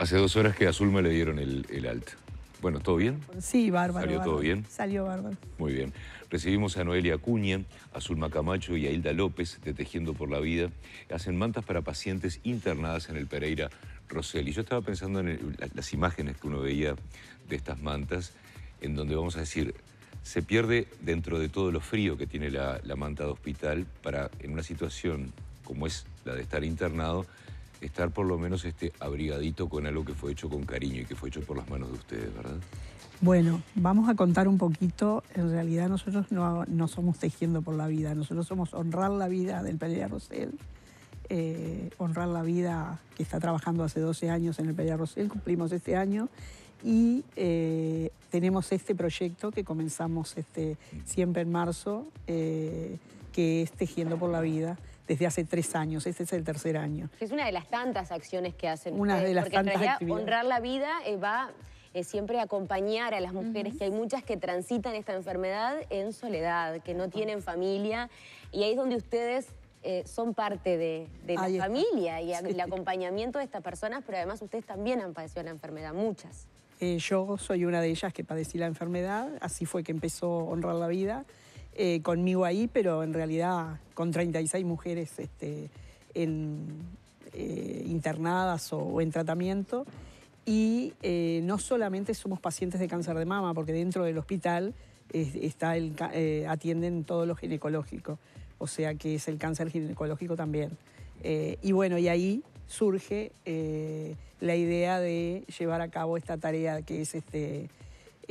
Hace dos horas que a Zulma le dieron el, el Bueno, ¿todo bien? Sí, bárbaro. ¿Salió todo bien? Salió bárbaro. Muy bien. Recibimos a Noelia Acuña, a Zulma Camacho y a Hilda López de Tejiendo por la Vida. Hacen mantas para pacientes internadas en el Pereira Rosell Y yo estaba pensando en las imágenes que uno veía de estas mantas, en donde vamos a decir, se pierde dentro de todo lo frío que tiene la, la manta de hospital para, en una situación como es la de estar internado, estar por lo menos este, abrigadito con algo que fue hecho con cariño y que fue hecho por las manos de ustedes, ¿verdad? Bueno, vamos a contar un poquito. En realidad nosotros no, no somos tejiendo por la vida, nosotros somos honrar la vida del Pereira Rosell, eh, honrar la vida que está trabajando hace 12 años en el de Rosell, cumplimos este año y eh, tenemos este proyecto que comenzamos este, siempre en marzo, eh, que es Tejiendo por la Vida desde hace tres años. Este es el tercer año. Es una de las tantas acciones que hacen. Una eh, de las tantas Honrar la vida eh, va eh, siempre acompañar a las mujeres, que hay muchas que transitan esta enfermedad en soledad, que no tienen familia, y ahí es donde ustedes eh, son parte de, la familia y el acompañamiento de estas personas, pero además ustedes también han padecido la enfermedad, muchas. yo soy una de ellas que padecí la enfermedad, así fue que empezó Honrar la Vida. Eh, conmigo ahí, pero en realidad con 36 mujeres este, eh, internadas o, en tratamiento. Y eh, no solamente somos pacientes de cáncer de mama, porque dentro del hospital está el, atienden todo lo ginecológico, o sea que es el cáncer ginecológico también. y bueno, y ahí surge la idea de llevar a cabo esta tarea que es este,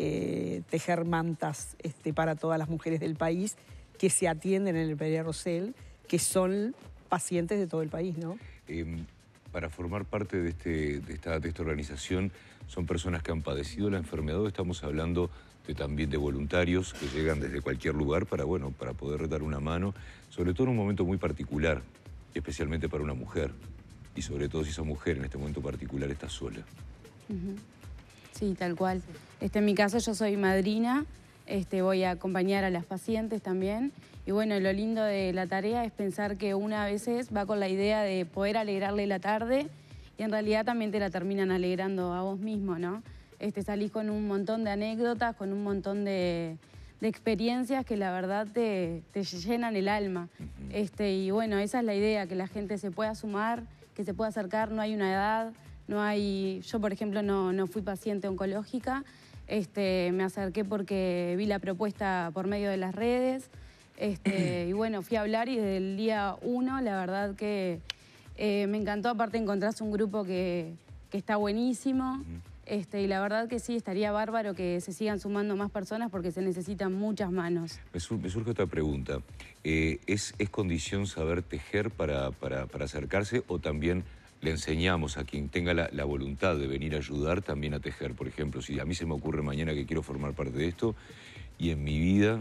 eh, tejer mantas este, para todas las mujeres del país que se atienden en el Pereira Rosel, que son pacientes de todo el país, ¿no? Em, para formar parte de, este, de, esta, esta organización, son personas que han padecido la enfermedad, estamos hablando de, también de voluntarios que llegan desde cualquier lugar para, bueno, para poder dar una mano, sobre todo en un momento muy particular, especialmente para una mujer, y sobre todo si esa mujer en este momento particular está sola. Sí, tal cual. Este, en mi caso yo soy madrina, este, voy a acompañar a las pacientes también. Y bueno, lo lindo de la tarea es pensar que una a veces va con la idea de poder alegrarle la tarde y en realidad también te la terminan alegrando a vos mismo, ¿no? Este, salís con un montón de anécdotas, con un montón de, experiencias que la verdad te, llenan el alma. este, y bueno, esa es la idea, que la gente se pueda sumar, que se pueda acercar, no hay una edad. No hay, yo por ejemplo no, fui paciente oncológica, este, me acerqué porque vi la propuesta por medio de las redes este, y bueno, fui a hablar y desde el día uno la verdad que eh, me encantó, aparte encontrás un grupo que, está buenísimo. Este, y la verdad que sí, estaría bárbaro que se sigan sumando más personas porque se necesitan muchas manos. Me, surge otra pregunta. Eh, ¿es, ¿es, condición saber tejer para, para, para acercarse o también le enseñamos a quien tenga la, voluntad de venir a ayudar también a tejer. Por ejemplo, si a mí se me ocurre mañana que quiero formar parte de esto y en mi vida,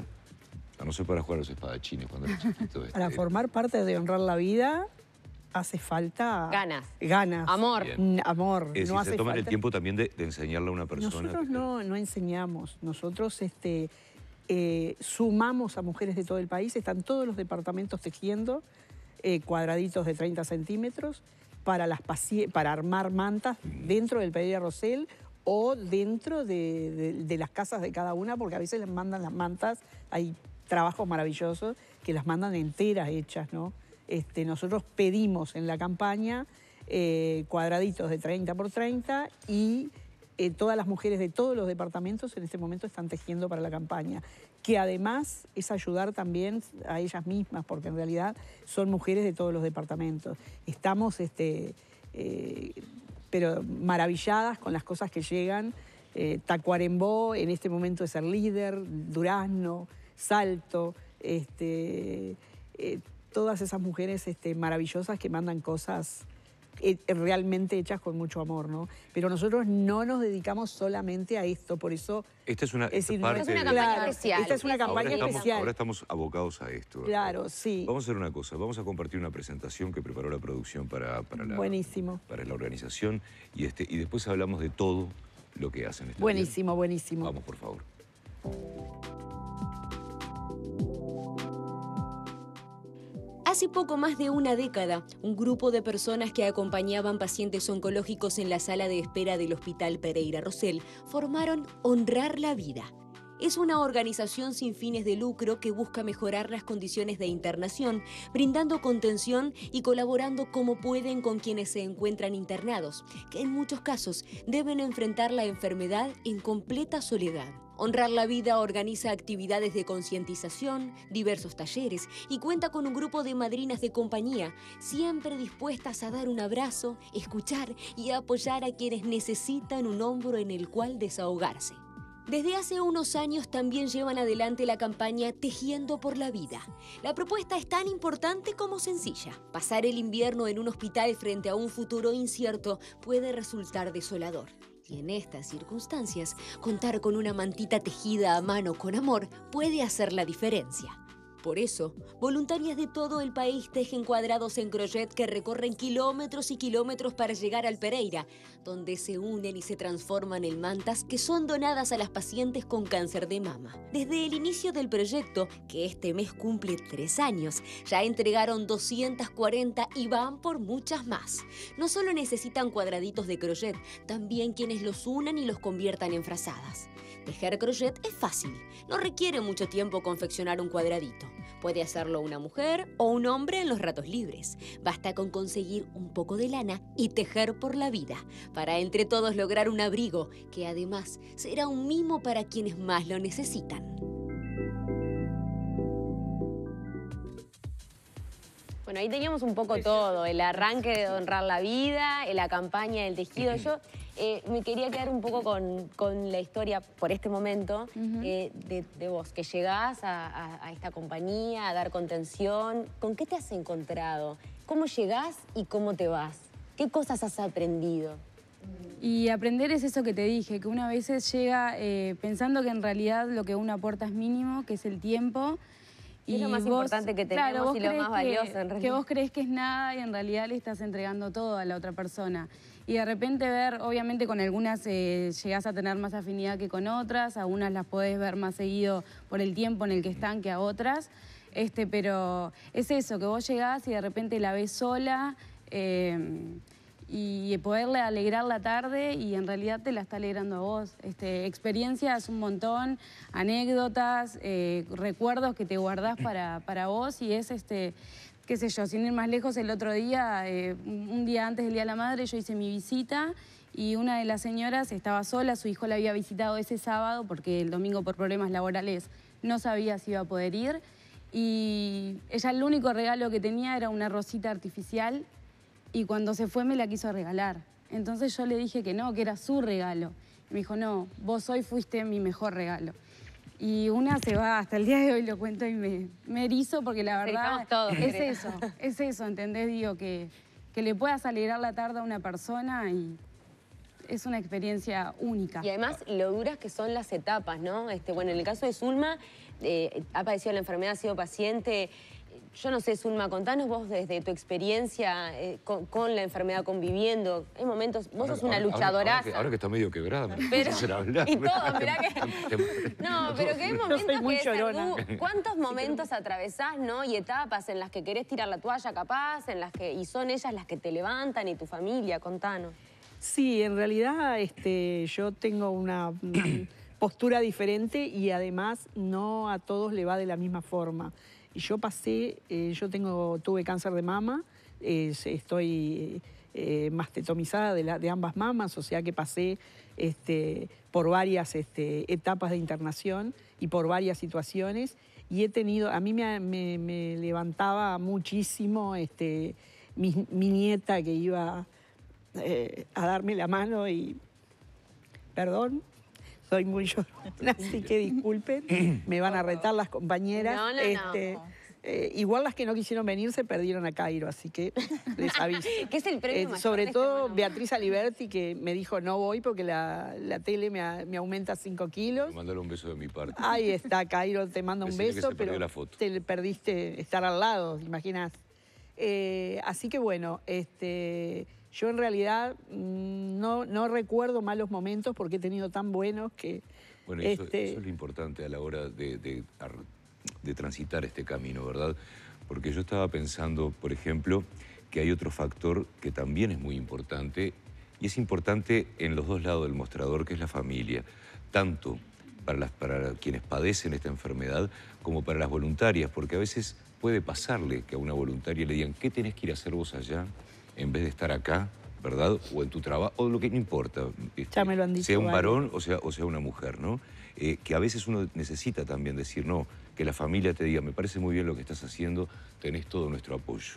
a no ser para jugar a los espadachines cuando era chiquito. para este, formar parte de honrar la vida hace falta... Ganas. Ganas. Amor. Mm, amor. Es, no se toma el tiempo también de, enseñarla enseñarle a una persona. Nosotros no, no enseñamos. Nosotros este, eh, sumamos a mujeres de todo el país. Están todos los departamentos tejiendo eh, cuadraditos de 30 centímetros para, las para armar mantas dentro del de Rosel o dentro de, las casas de cada una, porque a veces les mandan las mantas, hay trabajos maravillosos que las mandan enteras hechas, ¿no? Este, nosotros pedimos en la campaña eh, cuadraditos de 30 por 30 y eh, todas las mujeres de todos los departamentos en este momento están tejiendo para la campaña, que además es ayudar también a ellas mismas, porque en realidad son mujeres de todos los departamentos. Estamos, este, eh, pero maravilladas con las cosas que llegan. Eh, Tacuarembó en este momento es el líder, Durazno, Salto, este, todas esas mujeres este, maravillosas que mandan cosas eh, realmente hechas con mucho amor, ¿no? Pero nosotros no nos dedicamos solamente a esto, por eso... Esta es una, campaña especial. Esta es una campaña ahora estamos, especial. Ahora estamos abocados a esto. Claro, sí. Vamos a hacer una cosa, vamos a compartir una presentación que preparó la producción para, la, organización y, este, y después hablamos de todo lo que hacen. Buenísimo, buenísimo. Vamos, por favor. Hace poco más de una década, un grupo de personas que acompañaban pacientes oncológicos en la sala de espera del Hospital Pereira Rosell formaron Honrar la Vida. Es una organización sin fines de lucro que busca mejorar las condiciones de internación, brindando contención y colaborando como pueden con quienes se encuentran internados, que en muchos casos deben enfrentar la enfermedad en completa soledad. Honrar la Vida organiza actividades de concientización, diversos talleres y cuenta con un grupo de madrinas de compañía, siempre dispuestas a dar un abrazo, escuchar y apoyar a quienes necesitan un hombro en el cual desahogarse. Desde hace unos años también llevan adelante la campaña Tejiendo por la Vida. La propuesta es tan importante como sencilla. Pasar el invierno en un hospital frente a un futuro incierto puede resultar desolador. Y en estas circunstancias, contar con una mantita tejida a mano con amor puede hacer la diferencia. Por eso, voluntarias de todo el país tejen cuadrados en crochet que recorren kilómetros y kilómetros para llegar al Pereira, donde se unen y se transforman en mantas que son donadas a las pacientes con cáncer de mama. Desde el inicio del proyecto, que este mes cumple tres años, ya entregaron 240 y van por muchas más. No solo necesitan cuadraditos de crochet, también quienes los unan y los conviertan en frazadas. Tejer crochet es fácil, no requiere mucho tiempo confeccionar un cuadradito. Puede hacerlo una mujer o un hombre en los ratos libres. Basta con conseguir un poco de lana y tejer por la vida, para entre todos lograr un abrigo que además será un mimo para quienes más lo necesitan. Bueno, ahí teníamos un poco todo, el arranque de honrar la vida, la campaña del tejido. Yo eh, me quería quedar un poco con, la historia, por este momento, eh, de, vos, que llegás a, esta compañía a dar contención. ¿Con qué te has encontrado? ¿Cómo llegás y cómo te vas? ¿Qué cosas has aprendido? Y aprender es eso que te dije, que una vez llega eh, pensando que en realidad lo que uno aporta es mínimo, que es el tiempo. Y es lo más importante que tenemos y lo más valioso en Que vos crees que es nada y en realidad le estás entregando todo a la otra persona y de repente ver, obviamente con algunas eh, llegás a tener más afinidad que con otras, algunas las podés ver más seguido por el tiempo en el que están que a otras, este, pero es eso, que vos llegás y de repente la ves sola. Eh, y poderle alegrar la tarde y en realidad te la está alegrando a vos. Este, experiencias un montón, anécdotas, eh, recuerdos que te guardás para, para vos y es este qué sé yo, sin ir más lejos, el otro día, eh, un día antes del Día de la Madre, yo hice mi visita y una de las señoras estaba sola, su hijo la había visitado ese sábado porque el domingo por problemas laborales no sabía si iba a poder ir y ella el único regalo que tenía era una rosita artificial y cuando se fue me la quiso regalar. Entonces yo le dije que no, que era su regalo. me dijo, no, vos hoy fuiste mi mejor regalo. Y una se va, hasta el día de hoy lo cuento y me, me erizo porque la verdad es eso, es eso, ¿entendés? Digo, que, que le puedas alegrar la tarde a una persona y es una experiencia única. Y además lo duras que son las etapas, ¿no? Este, bueno, en el caso de Zulma, eh, ha padecido la enfermedad, ha sido paciente, yo no sé, Zulma, contanos vos desde tu experiencia eh, con, la enfermedad, conviviendo. Hay momentos, vos sos una luchadora. Ahora, que, está medio quebrada, hablar. Y que... no, pero que hay momentos que... Uh, ¿Cuántos momentos atravesás, no? Y etapas en las que querés tirar la toalla capaz, en las que... Y son ellas las que te levantan y tu familia, contanos. Sí, en realidad este, yo tengo una... postura diferente y además no a todos le va de la misma forma. Yo pasé, eh, yo tengo, tuve cáncer de mama, estoy eh, mastetomizada de, ambas mamas, o sea que pasé este, por varias este, etapas de internación y por varias situaciones. Y he tenido, a mí me, levantaba muchísimo este, mi, nieta que iba eh, a darme la mano y, perdón, soy muy llorona, así que disculpen, me van a retar las compañeras. Este, eh, igual las que no quisieron venir se perdieron a Cairo, así que les aviso. ¿Qué es el premio? Eh, sobre todo Beatriz Aliberti, que me dijo no voy porque la, tele me, aumenta 5 kilos. Mándale un beso de mi parte. Ahí está, Cairo, te manda un beso, pero te perdiste estar al lado, imaginas. Eh, así que bueno, este yo en realidad mm, no, recuerdo malos momentos porque he tenido tan buenos que... Bueno, eso, este es lo importante a la hora de, transitar este camino, ¿verdad? Porque yo estaba pensando, por ejemplo, que hay otro factor que también es muy importante y es importante en los dos lados del mostrador, que es la familia, tanto para, las, para quienes padecen esta enfermedad como para las voluntarias, porque a veces puede pasarle que a una voluntaria le digan, ¿qué tenés que ir a hacer vos allá? en vez de estar acá, ¿verdad? O en tu trabajo, o lo que no importa. ya me lo han dicho. Sea un varón o, sea, una mujer, ¿no? Eh, que a veces uno necesita también decir, no, que la familia te diga, me parece muy bien lo que estás haciendo, tenés todo nuestro apoyo.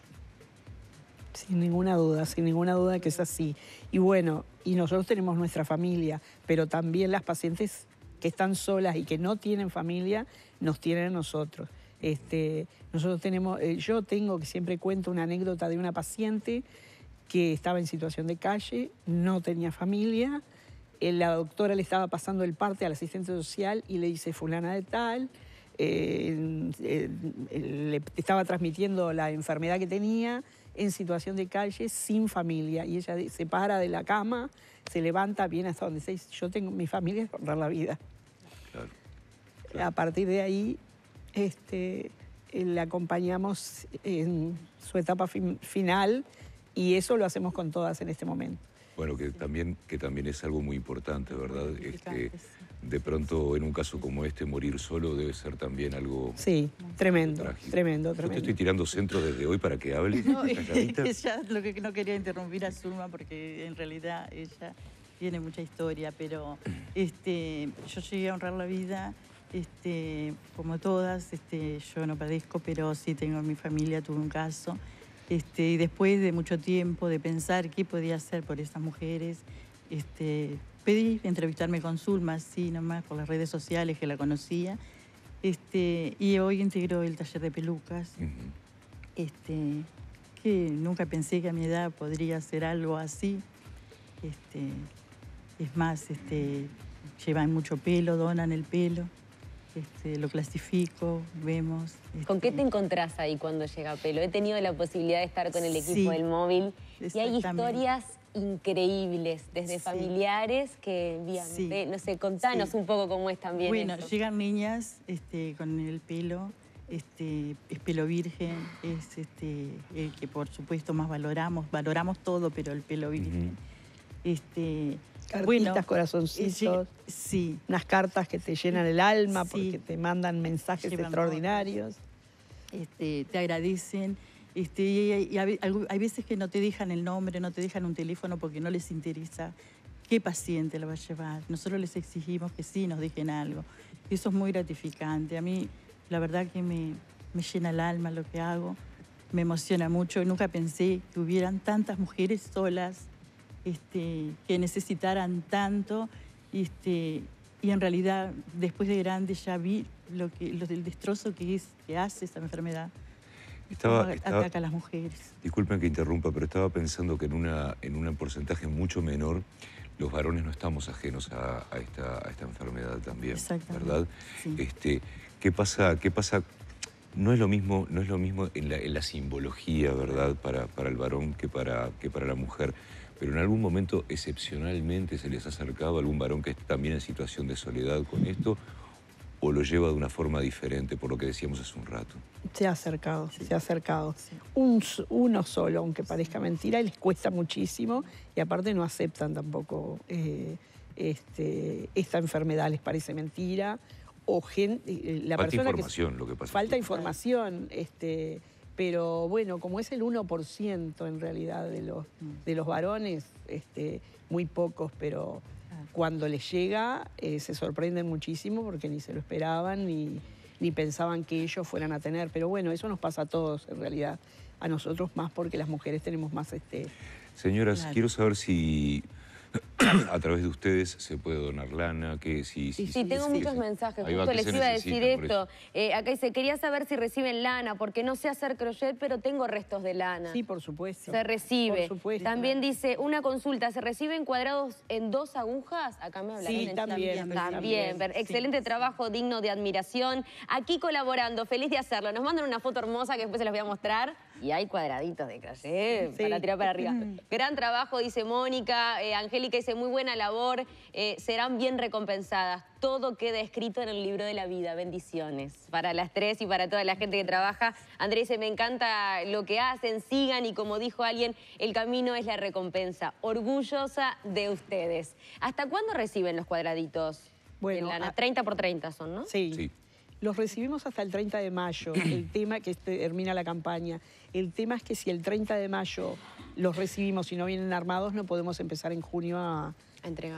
Sin ninguna duda, sin ninguna duda que es así. Y bueno, y nosotros tenemos nuestra familia, pero también las pacientes que están solas y que no tienen familia, nos tienen a nosotros. Este, nosotros tenemos, eh, yo tengo que siempre cuento una anécdota de una paciente que estaba en situación de calle, no tenía familia, eh, la doctora le estaba pasando el parte al asistente social y le dice fulana de tal, eh, eh, le estaba transmitiendo la enfermedad que tenía en situación de calle sin familia y ella se para de la cama, se levanta, viene hasta donde dice, yo tengo mi familia es honrar la vida. Claro, A partir de ahí este, la acompañamos en su etapa final y eso lo hacemos con todas en este momento. Bueno, que, también, que también es algo muy importante, ¿verdad? Este, de pronto, en un caso como este, morir solo debe ser también algo... Sí, tremendo, tremendo, tremendo. Yo te estoy tirando centro desde hoy para que hable ella, lo que no quería interrumpir a Zulma porque en realidad ella tiene mucha historia, pero este, yo llegué a honrar la vida, este, como todas, este, yo no padezco, pero sí tengo mi familia, tuve un caso. Este, y después de mucho tiempo de pensar qué podía hacer por esas mujeres, este, pedí entrevistarme con Zulma, así nomás, por las redes sociales que la conocía. Este, y hoy integró el taller de pelucas, que nunca pensé que a mi edad podría hacer algo así. es más, llevan mucho pelo, donan el pelo. Este, lo clasifico, vemos. ¿Con qué este. te encontrás ahí cuando llega Pelo? He tenido la posibilidad de estar con el equipo del móvil y hay historias increíbles, desde familiares que eh, no sé, contanos un poco cómo es también Bueno, llegan niñas este, con el pelo, este, es pelo virgen, es este, el que por supuesto más valoramos, valoramos todo, pero el pelo virgen. este, cartitas, corazoncitos. Sí, Unas cartas que te llenan el alma porque te mandan mensajes extraordinarios. Este, te agradecen. Este, y, hay, veces que no te dejan el nombre, no te dejan un teléfono porque no les interesa qué paciente lo va a llevar. Nosotros les exigimos que sí nos dejen algo. eso es muy gratificante. A mí, la verdad que me, me llena el alma lo que hago. Me emociona mucho. Nunca pensé que hubieran tantas mujeres solas este, que necesitaran tanto. Este, y en realidad, después de grande, ya vi lo que, del destrozo que, es, que hace esta enfermedad. ataca a las mujeres. Disculpen que interrumpa, pero estaba pensando que en, en un porcentaje mucho menor los varones no estamos ajenos a, esta, enfermedad también, ¿verdad? Este, ¿qué, pasa, ¿Qué pasa? No es lo mismo, no es lo mismo en, la, simbología, ¿verdad? Para, para el varón que para, que para la mujer pero en algún momento excepcionalmente se les ha acercado algún varón que está también en situación de soledad con esto o lo lleva de una forma diferente, por lo que decíamos hace un rato. Se ha acercado, se ha acercado. uno solo, aunque parezca mentira, les cuesta muchísimo y aparte no aceptan tampoco eh, este, esta enfermedad, les parece mentira. O eh, falta información, lo que pasa. Falta información. Este, pero bueno, como es el 1% en realidad de los, mm. de los varones, este, muy pocos, pero ah. cuando les llega eh, se sorprenden muchísimo porque ni se lo esperaban ni, ni pensaban que ellos fueran a tener. Pero bueno, eso nos pasa a todos en realidad. A nosotros más porque las mujeres tenemos más este. Señoras, quiero saber si a través de ustedes se puede donar lana, que Sí, sí, tengo muchos mensajes, justo les iba a decir esto. Eh, acá dice, quería saber si reciben lana, porque no sé hacer crochet, pero tengo restos de lana. Sí, por supuesto. Se recibe. También dice, una consulta, ¿se reciben cuadrados en dos agujas? Acá me hablaron. Sí, en también. También, también. excelente trabajo, digno de admiración. Aquí colaborando, feliz de hacerlo. Nos mandan una foto hermosa que después se las voy a mostrar. Y hay cuadraditos de clase para tirar para arriba. Gran trabajo, dice Mónica. Eh, Angélica dice, muy buena labor. Eh, serán bien recompensadas. Todo queda escrito en el libro de la vida. Bendiciones para las tres y para toda la gente que trabaja. Andrés dice, me encanta lo que hacen. Sigan y como dijo alguien, el camino es la recompensa. Orgullosa de ustedes. ¿Hasta cuándo reciben los cuadraditos? Bueno, en 30 por 30 son, ¿no? Sí. sí. Los recibimos hasta el 30 de mayo, el tema que este, termina la campaña. El tema es que si el 30 de mayo los recibimos y no vienen armados, no podemos empezar en junio a,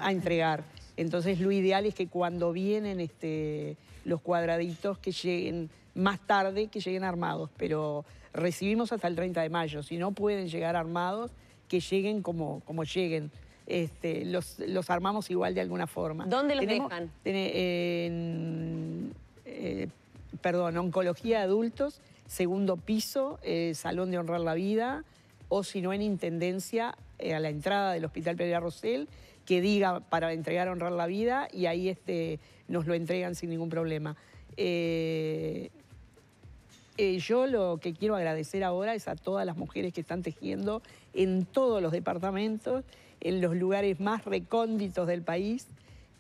entregar. Entonces lo ideal es que cuando vienen este, los cuadraditos que lleguen más tarde, que lleguen armados. Pero recibimos hasta el 30 de mayo. Si no pueden llegar armados, que lleguen como, lleguen. Este, los, armamos igual de alguna forma. ¿Dónde los dejan? Eh, en eh, perdón, oncología de adultos, segundo piso, eh, salón de honrar la vida, o si no en intendencia, eh, a la entrada del Hospital Pereira Rosell, que diga para entregar honrar la vida y ahí este, nos lo entregan sin ningún problema. yo lo que quiero agradecer ahora es a todas las mujeres que están tejiendo en todos los departamentos, en los lugares más recónditos del país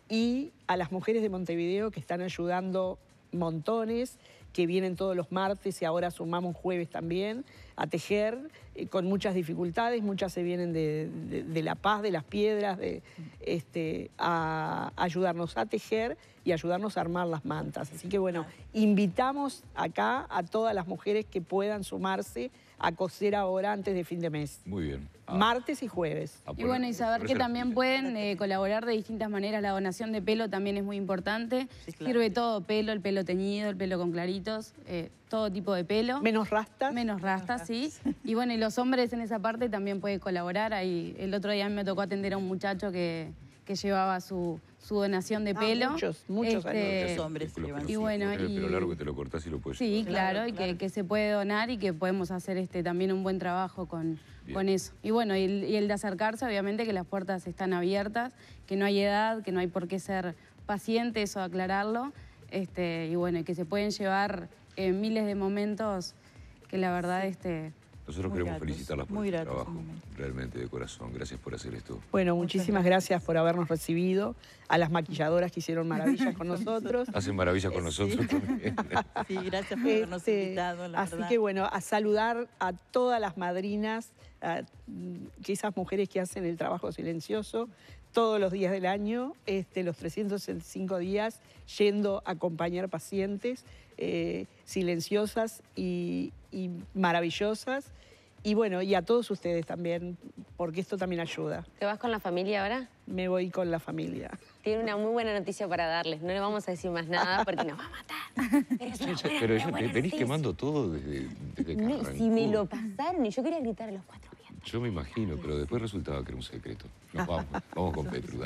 y a las mujeres de Montevideo que están ayudando montones que vienen todos los martes y ahora sumamos jueves también a tejer eh, con muchas dificultades, muchas se vienen de, la paz, de las piedras, de, este, a ayudarnos a tejer y ayudarnos a armar las mantas. Así que bueno, invitamos acá a todas las mujeres que puedan sumarse a coser ahora antes de fin de mes. Muy bien. Ah. Martes y jueves. Ah, y bueno, y saber que también pueden eh, colaborar de distintas maneras. La donación de pelo también es muy importante. Sirve todo, pelo, el pelo teñido, el pelo con claritos. Eh, todo tipo de pelo. Menos rastas. Menos rastas, sí. Y bueno, y los hombres en esa parte también pueden colaborar. Ahí, el otro día me tocó atender a un muchacho que, que llevaba su, donación de ah, pelo. Muchos, muchos, muchos este, hombres. y bueno, y... El pelo largo que te lo cortás y lo puedes Sí, claro, y Que, se puede donar y que podemos hacer este también un buen trabajo con, con eso. Y bueno, y el, de acercarse, obviamente que las puertas están abiertas, que no hay edad, que no hay por qué ser paciente o aclararlo. Este, y bueno, que se pueden llevar en miles de momentos que la verdad... este nosotros queremos felicitarlas por el trabajo, realmente de corazón. Gracias por hacer esto. Bueno, muchísimas gracias por habernos recibido, a las maquilladoras que hicieron maravillas con nosotros. Hacen maravillas con nosotros también. gracias por habernos este, invitado, la Así que bueno, a saludar a todas las madrinas, a esas mujeres que hacen el trabajo silencioso todos los días del año, este, los 365 días, yendo a acompañar pacientes. Eh, silenciosas y, maravillosas. Y bueno, y a todos ustedes también, porque esto también ayuda. ¿Te vas con la familia ahora? Me voy con la familia. Tiene una muy buena noticia para darles. No le vamos a decir más nada porque nos va a matar. Pero, venís quemando todo desde, que Si me lo pasaron y yo quería gritar a los cuatro vientos. Yo me imagino, pero después resultaba que era un secreto. Nos vamos, vamos con Petru,